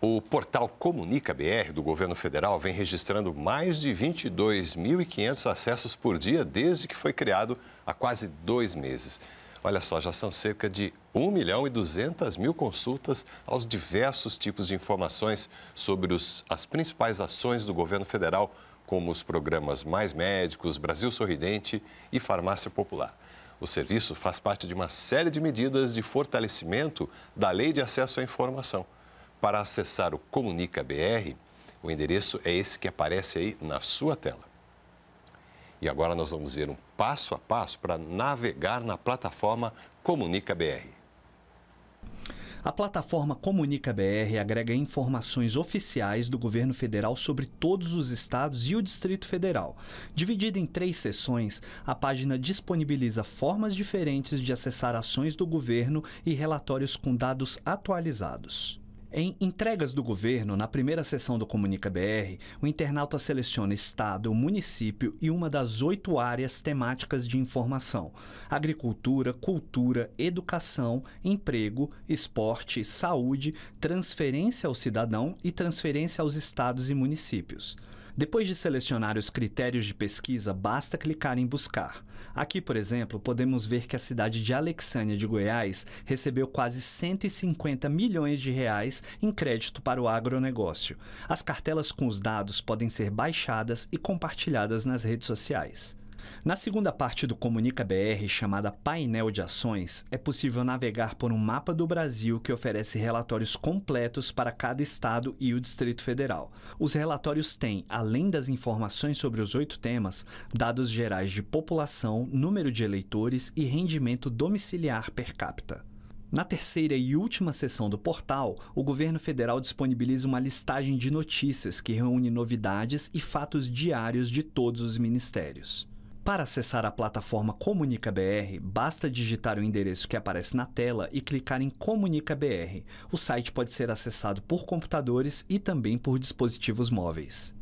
O portal Comunica BR do governo federal vem registrando mais de 22.500 acessos por dia desde que foi criado há quase dois meses. Olha só, já são cerca de 1 milhão e 200 mil consultas aos diversos tipos de informações sobre os, as principais ações do governo federal, como os programas Mais Médicos, Brasil Sorridente e Farmácia Popular. O serviço faz parte de uma série de medidas de fortalecimento da Lei de Acesso à Informação. Para acessar o Comunica BR, o endereço é esse que aparece aí na sua tela. E agora nós vamos ver um passo a passo para navegar na plataforma Comunica BR. A plataforma Comunica BR agrega informações oficiais do governo federal sobre todos os estados e o Distrito Federal. Dividida em três seções, a página disponibiliza formas diferentes de acessar ações do governo e relatórios com dados atualizados. Em entregas do governo, na primeira sessão do Comunica BR, o internauta seleciona estado, município e uma das oito áreas temáticas de informação: agricultura, cultura, educação, emprego, esporte, saúde, transferência ao cidadão e transferência aos estados e municípios. Depois de selecionar os critérios de pesquisa, basta clicar em Buscar. Aqui, por exemplo, podemos ver que a cidade de Alexânia de Goiás recebeu quase 150 milhões de reais em crédito para o agronegócio. As cartelas com os dados podem ser baixadas e compartilhadas nas redes sociais. Na segunda parte do Comunica BR, chamada Painel de Ações, é possível navegar por um mapa do Brasil que oferece relatórios completos para cada estado e o Distrito Federal. Os relatórios têm, além das informações sobre os oito temas, dados gerais de população, número de eleitores e rendimento domiciliar per capita. Na terceira e última sessão do portal, o governo federal disponibiliza uma listagem de notícias que reúne novidades e fatos diários de todos os ministérios. Para acessar a plataforma Comunica BR, basta digitar o endereço que aparece na tela e clicar em Comunica BR. O site pode ser acessado por computadores e também por dispositivos móveis.